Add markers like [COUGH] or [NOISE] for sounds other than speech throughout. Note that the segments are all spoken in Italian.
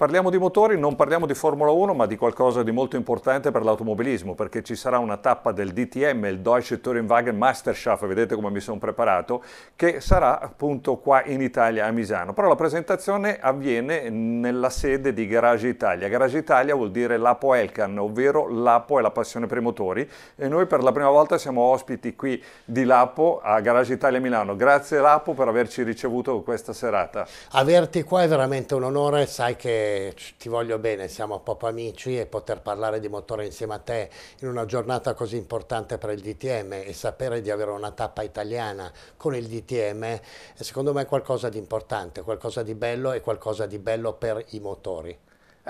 Parliamo di motori, non parliamo di Formula 1, ma di qualcosa di molto importante per l'automobilismo, perché ci sarà una tappa del DTM, il Deutsche Touring Wagen Masterschaft, vedete come mi sono preparato, che sarà appunto qua in Italia a Misano. Però la presentazione avviene nella sede di Garage Italia. Garage Italia vuol dire l'Apo Elkan, ovvero l'Apo è la passione per i motori e noi per la prima volta siamo ospiti qui di Lapo a Garage Italia Milano. Grazie Lapo per averci ricevuto questa serata. Averti qua è veramente un onore, sai che ti voglio bene, siamo proprio amici e poter parlare di motore insieme a te in una giornata così importante per il DTM e sapere di avere una tappa italiana con il DTM è secondo me qualcosa di importante, qualcosa di bello e qualcosa di bello per i motori.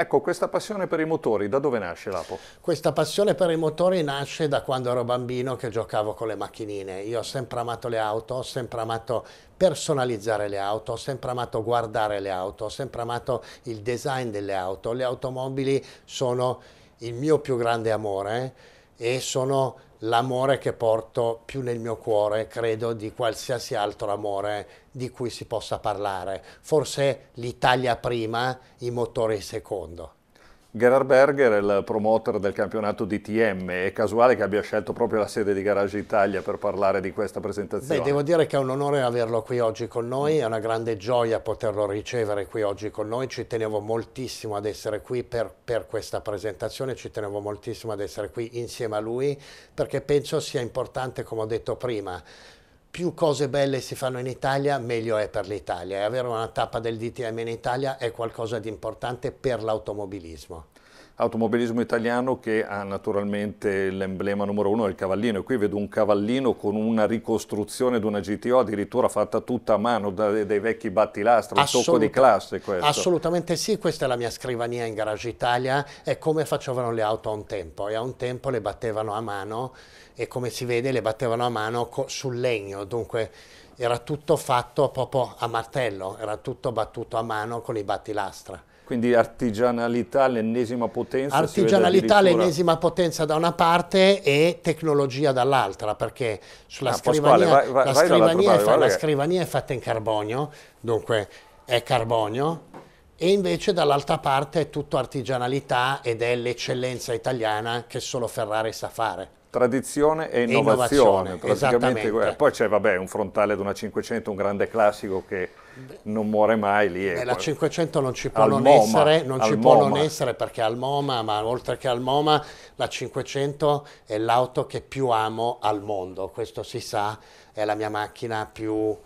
Ecco, questa passione per i motori, da dove nasce Lapo? Questa passione per i motori nasce da quando ero bambino che giocavo con le macchinine. Io ho sempre amato le auto, ho sempre amato personalizzare le auto, ho sempre amato guardare le auto, ho sempre amato il design delle auto. Le automobili sono il mio più grande amore e sono l'amore che porto più nel mio cuore, credo, di qualsiasi altro amore di cui si possa parlare. Forse l'Italia prima, i motori secondo. Gerard Berger è il promoter del campionato DTM, è casuale che abbia scelto proprio la sede di Garage Italia per parlare di questa presentazione. Beh, devo dire che è un onore averlo qui oggi con noi, è una grande gioia poterlo ricevere qui oggi con noi, ci tenevo moltissimo ad essere qui per, per questa presentazione, ci tenevo moltissimo ad essere qui insieme a lui perché penso sia importante, come ho detto prima, più cose belle si fanno in Italia, meglio è per l'Italia. E avere una tappa del DTM in Italia è qualcosa di importante per l'automobilismo automobilismo italiano che ha naturalmente l'emblema numero uno del cavallino e qui vedo un cavallino con una ricostruzione di una GTO addirittura fatta tutta a mano da, dai vecchi battilastri, un tocco di classe questo. Assolutamente sì, questa è la mia scrivania in Garage Italia, è come facevano le auto a un tempo e a un tempo le battevano a mano e come si vede le battevano a mano sul legno, dunque era tutto fatto proprio a martello, era tutto battuto a mano con i battilastra. Quindi artigianalità all'ennesima potenza. Artigianalità all'ennesima potenza da una parte e tecnologia dall'altra, perché sulla ah, scrivania, vai, vai, la, scrivania parte, fa, la scrivania è fatta in carbonio, dunque è carbonio, e invece dall'altra parte è tutto artigianalità ed è l'eccellenza italiana che solo Ferrari sa fare. Tradizione e innovazione, e innovazione eh, poi c'è vabbè, un frontale di una 500, un grande classico che non muore mai lì. Beh, ecco. la 500 non ci può, non, MoMA, essere, non, ci può non essere, perché al MoMA, ma oltre che al MoMA, la 500 è l'auto che più amo al mondo, questo si sa, è la mia macchina più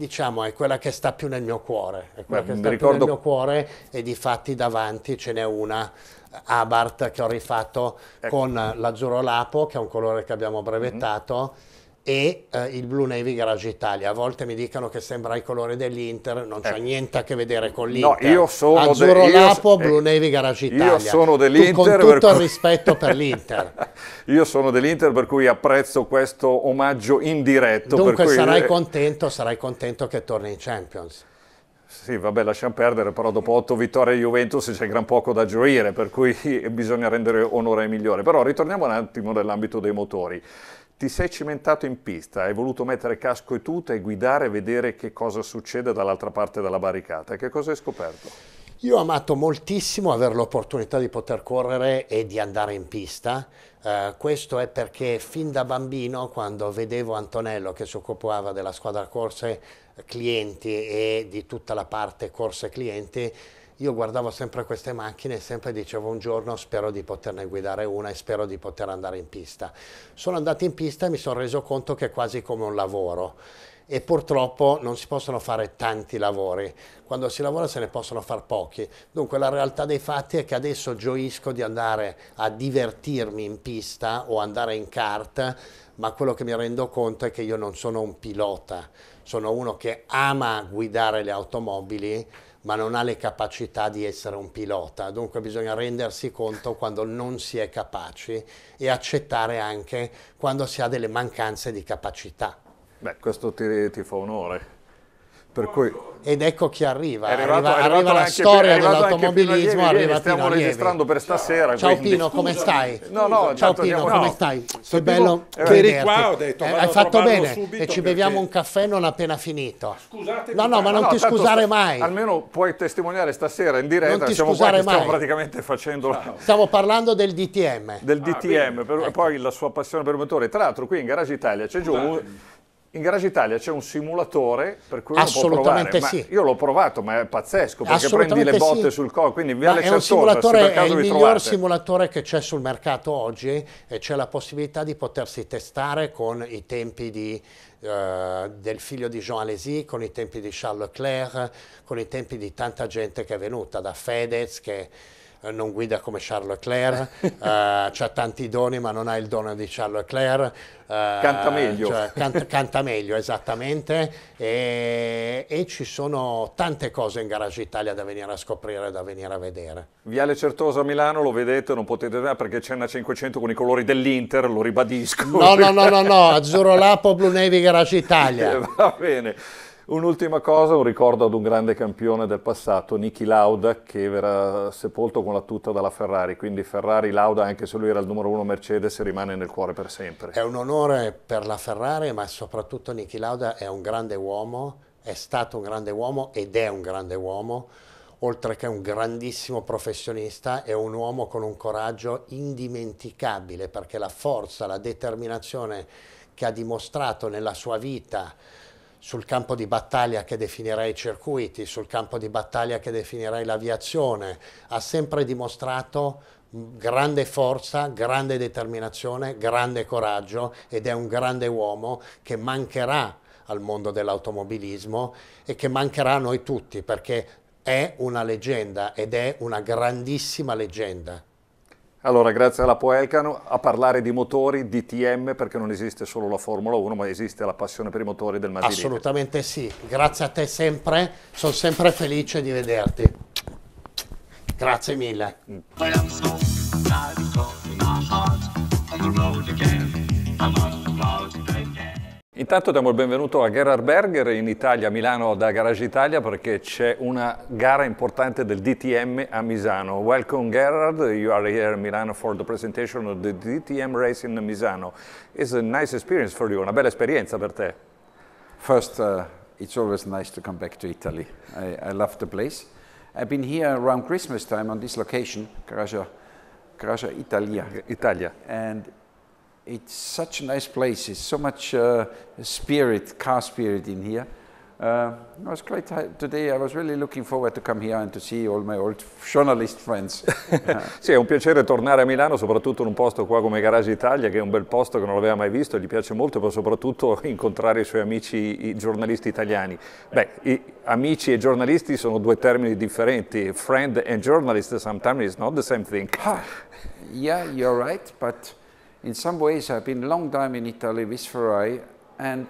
diciamo, è quella che sta più nel mio cuore, è quella Beh, che sta ricordo... più nel mio cuore e di fatti davanti ce n'è una Abart che ho rifatto ecco. con l'azzurro lapo, che è un colore che abbiamo brevettato. Mm-hmm e eh, il Blue Navy Garage Italia. A volte mi dicono che sembra il colore dell'Inter, non c'ha eh. niente a che vedere con l'Inter. No, io sono Azzurro de, Lapo, io, Blue Navy eh, Garage Italia. Io sono dell'Inter. Tu, con tutto per... il rispetto per l'Inter. [LAUGHS] io sono dell'Inter per cui apprezzo questo omaggio indiretto. Dunque cui... sarai contento, sarai contento che torni in Champions. Sì, vabbè, lasciamo perdere, però dopo otto vittorie Juventus c'è gran poco da gioire, per cui [LAUGHS] bisogna rendere onore ai migliori. Però ritorniamo un attimo nell'ambito dei motori ti sei cimentato in pista, hai voluto mettere casco e tuta e guidare e vedere che cosa succede dall'altra parte della barricata. Che cosa hai scoperto? Io ho amato moltissimo avere l'opportunità di poter correre e di andare in pista. Uh, questo è perché fin da bambino, quando vedevo Antonello che si occupava della squadra corse clienti e di tutta la parte corse clienti, io guardavo sempre queste macchine e sempre dicevo un giorno spero di poterne guidare una e spero di poter andare in pista. Sono andato in pista e mi sono reso conto che è quasi come un lavoro e purtroppo non si possono fare tanti lavori, quando si lavora se ne possono far pochi. Dunque la realtà dei fatti è che adesso gioisco di andare a divertirmi in pista o andare in kart, ma quello che mi rendo conto è che io non sono un pilota, sono uno che ama guidare le automobili ma non ha le capacità di essere un pilota, dunque bisogna rendersi conto quando non si è capaci e accettare anche quando si ha delle mancanze di capacità. Beh, questo ti, ti fa onore. Cui... Ed ecco chi arriva, è arrivato, arriva, è arriva la storia dell'automobilismo, arriva Pino Stiamo Lievi. registrando per stasera. Ciao quindi. Pino, come stai? No, no, Ciao certo, Pino, andiamo... come stai? No. Che bello eh, che eri qua, ho detto, eh, Hai fatto bene e ci perché... beviamo un caffè non appena finito. Scusate. No, no, ma non no, ti scusare mai. Almeno puoi testimoniare stasera in diretta, non ti siamo qua che stiamo praticamente facendo... La... Stiamo parlando del DTM. Del DTM, ah, ecco. poi la sua passione per il motore. Tra l'altro qui in Garage Italia c'è giù esatto. In Garage Italia c'è un simulatore per cui uno può provare. Sì. io l'ho provato, ma è pazzesco perché prendi le botte sì. sul collo. Quindi in Viale Certosa, se per caso È il miglior trovate. simulatore che c'è sul mercato oggi e c'è la possibilità di potersi testare con i tempi di, eh, del figlio di Jean Alesi, con i tempi di Charles Leclerc, con i tempi di tanta gente che è venuta, da Fedez che eh, non guida come Charles Leclerc, uh, eh, ha tanti doni ma non ha il dono di Charles Leclerc. Uh, canta meglio. Cioè, canta, canta, meglio, esattamente. E, e, ci sono tante cose in Garage Italia da venire a scoprire, da venire a vedere. Viale Certosa a Milano lo vedete, non potete vedere perché c'è una 500 con i colori dell'Inter, lo ribadisco. No, no, no, no, no, [LAUGHS] Azzurro Lapo, Blue Navy Garage Italia. Va bene. Un'ultima cosa, un ricordo ad un grande campione del passato, Niki Lauda, che verrà sepolto con la tuta dalla Ferrari. Quindi Ferrari, Lauda, anche se lui era il numero uno Mercedes, rimane nel cuore per sempre. È un onore per la Ferrari, ma soprattutto Niki Lauda è un grande uomo, è stato un grande uomo ed è un grande uomo oltre che un grandissimo professionista, è un uomo con un coraggio indimenticabile perché la forza, la determinazione che ha dimostrato nella sua vita sul campo di battaglia che definirei i circuiti, sul campo di battaglia che definirei l'aviazione, ha sempre dimostrato grande forza, grande determinazione, grande coraggio ed è un grande uomo che mancherà al mondo dell'automobilismo e che mancherà a noi tutti perché è una leggenda ed è una grandissima leggenda. Allora, grazie alla Poelcano a parlare di motori, di TM, perché non esiste solo la Formula 1, ma esiste la passione per i motori del Masilite. Assolutamente sì, grazie a te sempre, sono sempre felice di vederti. Grazie mille. Mm. Intanto diamo il benvenuto a Gerhard Berger in Italia, a Milano da Garage Italia perché c'è una gara importante del DTM a Misano. Welcome Gerhard, you are here in Milano for the presentation of the DTM race in Misano. It's a nice experience for you, una bella esperienza per te. First, uh, it's always nice to come back to Italy. I, I love the place. I've been here around Christmas time on this location, Garage, Italia. Italia. And it's such a nice place. It's so much uh, spirit, car spirit in here. Uh, it was great today. I was really looking forward to come here and to see all my old journalist friends. [LAUGHS] [LAUGHS] sì, è un piacere tornare a Milano, soprattutto in un posto qua come Garage Italia, che è un bel posto che non l'aveva mai visto, gli piace molto, ma soprattutto [LAUGHS] incontrare i suoi amici i giornalisti italiani. Beh, i, amici e giornalisti sono due termini differenti. Friend and journalist sometimes is not the same thing. ah, yeah, you're right, but in some ways I've been a long time in Italy with Ferrari and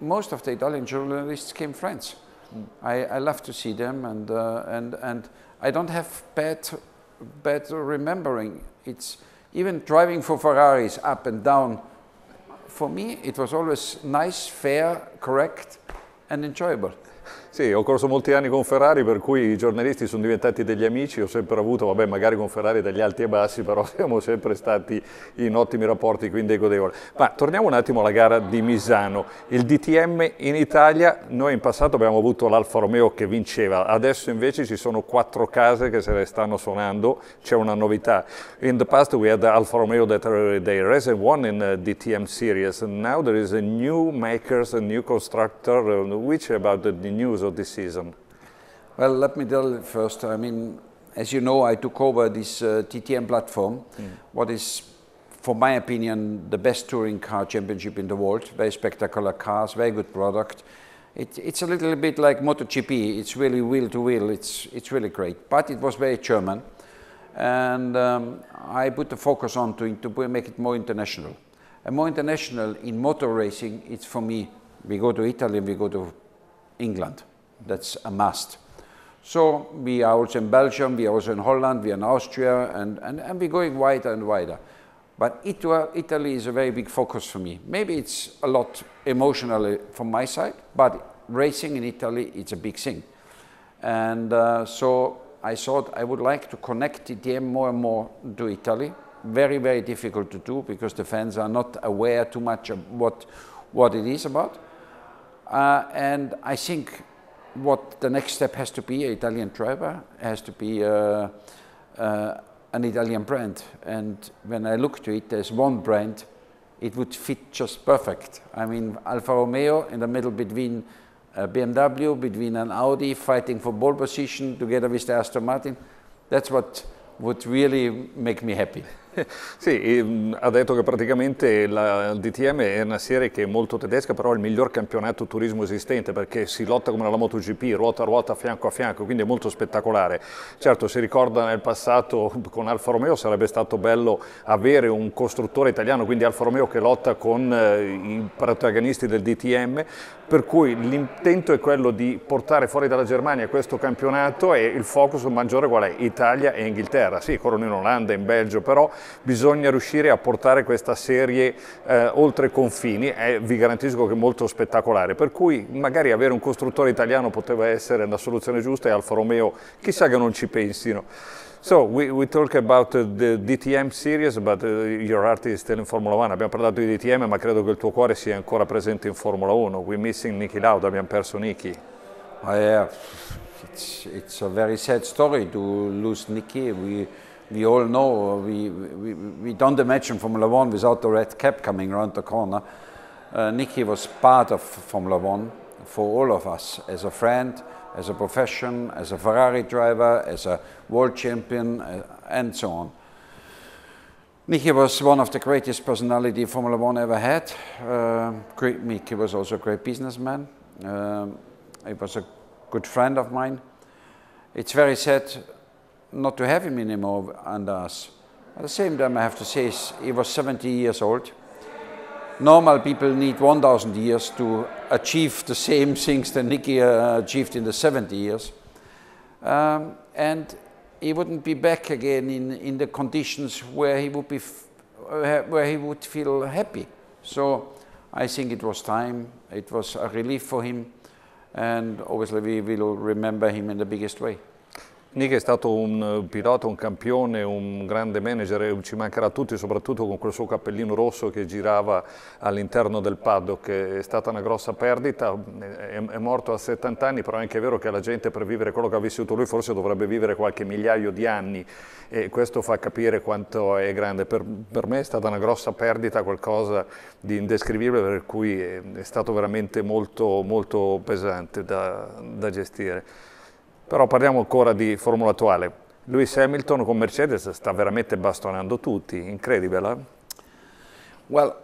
most of the Italian journalists came friends. Mm. I, I, love to see them and, uh, and, and I don't have bad, bad remembering. It's even driving for Ferraris up and down. For me, it was always nice, fair, correct and enjoyable. [LAUGHS] Sì, ho corso molti anni con Ferrari, per cui i giornalisti sono diventati degli amici, ho sempre avuto, vabbè, magari con Ferrari dagli alti e bassi, però [LAUGHS] siamo sempre stati in ottimi rapporti, quindi è godevole. Ma torniamo un attimo alla gara di Misano. Il DTM in Italia, noi in passato abbiamo avuto l'Alfa Romeo che vinceva, adesso invece ci sono quattro case che se le stanno suonando, c'è una novità. In the past we had Alfa Romeo that they raced and won in DTM series, now there is a new makers, a new constructor, uh, which about the news of this season? Well, let me tell you first. I mean, as you know, I took over this uh, TTM platform, mm. what is, for my opinion, the best touring car championship in the world. Very spectacular cars, very good product. It, it's a little bit like MotoGP. It's really wheel to wheel. It's it's really great. But it was very German, and um, I put the focus on to to make it more international. And more international in motor racing, it's for me. We go to Italy, we go to England that's a must. So we are also in Belgium, we are also in Holland, we are in Austria, and, and, and we're going wider and wider. But Italy is a very big focus for me. Maybe it's a lot emotionally from my side, but racing in Italy, it's a big thing. And uh, so I thought I would like to connect TTM more and more to Italy. Very, very difficult to do because the fans are not aware too much of what, what it is about. Uh, and I think what the next step has to be, an Italian driver has to be uh, uh, an Italian brand. And when I look to it, there's one brand, it would fit just perfect. I mean, Alfa Romeo in the middle between a uh, BMW, between an Audi, fighting for pole position together with the Aston Martin. That's what would really make me happy. [LAUGHS] Sì, ehm, ha detto che praticamente la, il DTM è una serie che è molto tedesca, però è il miglior campionato turismo esistente perché si lotta come la MotoGP, ruota a ruota, fianco a fianco, quindi è molto spettacolare. Certo, si ricorda nel passato [LAUGHS] con Alfa Romeo sarebbe stato bello avere un costruttore italiano, quindi Alfa Romeo che lotta con eh, i protagonisti del DTM, per cui l'intento è quello di portare fuori dalla Germania questo campionato e il focus maggiore qual è? Italia e Inghilterra, sì, corrono in Olanda, in Belgio, però bisogna riuscire a portare questa serie eh, oltre confini, e vi garantisco che è molto spettacolare, per cui magari avere un costruttore italiano poteva essere la soluzione giusta e Alfa Romeo chissà che non ci pensino. So we, we talk about uh, the DTM series, but uh, your heart is still in Formula 1. Abbiamo parlato di DTM, ma credo che il tuo cuore sia ancora presente in Formula 1. We're missing Niki Lauda, abbiamo perso Niki. Oh, yeah, it's, it's a very sad story to lose Niki. We, we all know we, we, we don't imagine Formula One without the red cap coming around the corner. Uh, Nicky was part of Formula One for all of us as a friend, as a profession, as a Ferrari driver, as a world champion, uh, and so on. Nicky was one of the greatest personality Formula One ever had. Uh, great, Nicky was also a great businessman. Um, he was a good friend of mine. It's very sad not to have him anymore and us. At the same time, I have to say, he was 70 years old. Normal people need 1,000 years to achieve the same things that Nicky uh, achieved in the 70 years. Um, and he wouldn't be back again in, in the conditions where he would be uh, where he would feel happy. So I think it was time. It was a relief for him, and obviously we will remember him in the biggest way. Nick è stato eh, un pilota, un campione, un grande manager, e ci mancherà a tutti, soprattutto con quel suo cappellino rosso che girava all'interno del paddock. È stata una grossa perdita, è morto a 70 anni, però è anche vero che la gente per vivere quello che ha vissuto lui forse dovrebbe vivere qualche migliaio di anni e questo fa capire quanto è grande. Per, per me è stata una grossa perdita, qualcosa di indescrivibile per cui è, è stato veramente molto, molto pesante da, da gestire. Però parliamo ancora di Formula attuale. Lewis Hamilton con Mercedes sta veramente bastonando tutti, incredibile. Eh? Well,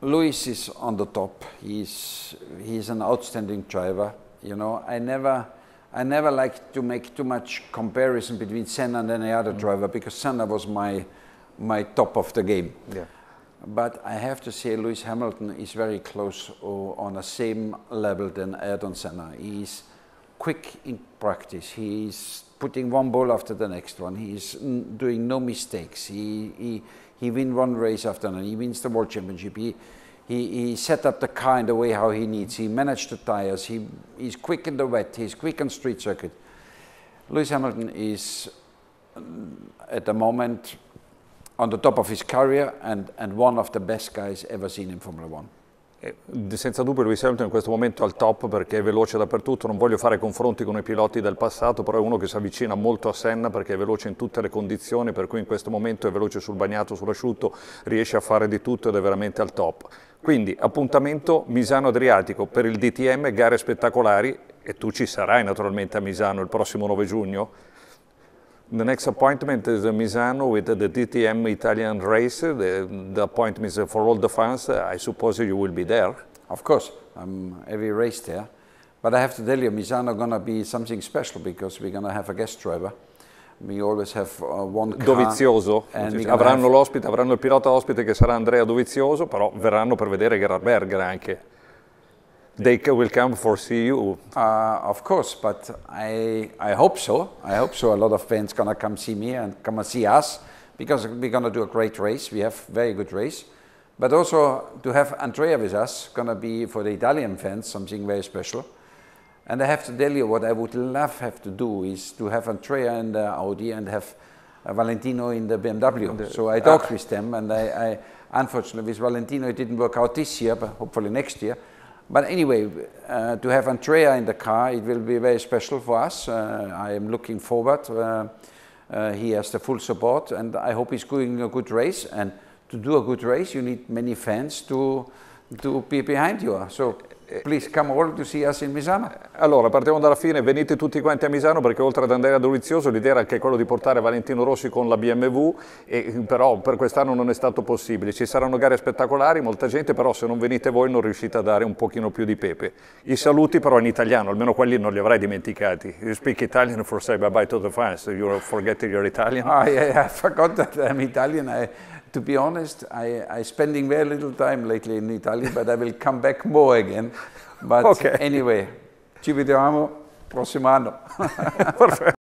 Lewis is on the top. He's he's an outstanding driver. You know, I never I never like to make too much comparison between Senna and any other mm. driver because Senna was my my top of the game. Yeah. But I have to say, Lewis Hamilton is very close oh, on the same level than Ayrton Senna. He's quick in practice. He is putting one ball after the next one. He is doing no mistakes. He, he, he wins one race after another. He wins the World Championship. He, he, he set up the car in the way how he needs. He managed the tires. He, he's quick in the wet. He's quick on street circuit. Lewis Hamilton is at the moment on the top of his career and, and one of the best guys ever seen in Formula One. Eh, senza dubbio Lewis Hamilton in questo momento è al top perché è veloce dappertutto, non voglio fare confronti con i piloti del passato, però è uno che si avvicina molto a Senna perché è veloce in tutte le condizioni, per cui in questo momento è veloce sul bagnato, sull'asciutto, riesce a fare di tutto ed è veramente al top. Quindi appuntamento Misano-Adriatico per il DTM, gare spettacolari e tu ci sarai naturalmente a Misano il prossimo 9 giugno? The next appointment is Misano with the DTM Italian race. The, the appointment is for all the fans. I suppose you will be there. Of course, I'm every race there. But I have to tell you, Misano is going to be something special because we're going to have a guest driver. We always have uh, one car. Dovizioso. Avranno have... l'ospite, avranno il pilota ospite che sarà Andrea Dovizioso, però verranno per vedere Gerhard Berger anche. They will come for see you. Uh, of course, but I I hope so. I hope so. A lot of fans gonna come see me and come and see us because we're gonna do a great race. We have very good race, but also to have Andrea with us gonna be for the Italian fans something very special. And I have to tell you what I would love have to do is to have Andrea in the uh, Audi and have uh, Valentino in the BMW. The, so I talked uh, with them, and I, I, unfortunately with Valentino it didn't work out this year, but hopefully next year. But anyway, uh, to have Andrea in the car, it will be very special for us. Uh, I am looking forward. Uh, uh he has the full support, and I hope he's doing a good race. And to do a good race, you need many fans to to be behind you. So Eh, please come over to see us in Misano. Allora, partiamo dalla fine, venite tutti quanti a Misano perché oltre ad Andrea Dolizioso l'idea era anche quella di portare Valentino Rossi con la BMW, e, eh, però per quest'anno non è stato possibile. Ci saranno gare spettacolari, molta gente, però se non venite voi non riuscite a dare un pochino più di pepe. I saluti però in italiano, almeno quelli non li avrai dimenticati. You speak Italian for say bye bye to the fans, you forget your Italian. Oh yeah, I forgot that I'm Italian. I... Eh. to be honest, I, I spending very little time lately in Italy, but I will come back more again. But [LAUGHS] okay. anyway, ci vediamo prossimo anno. [LAUGHS] [LAUGHS]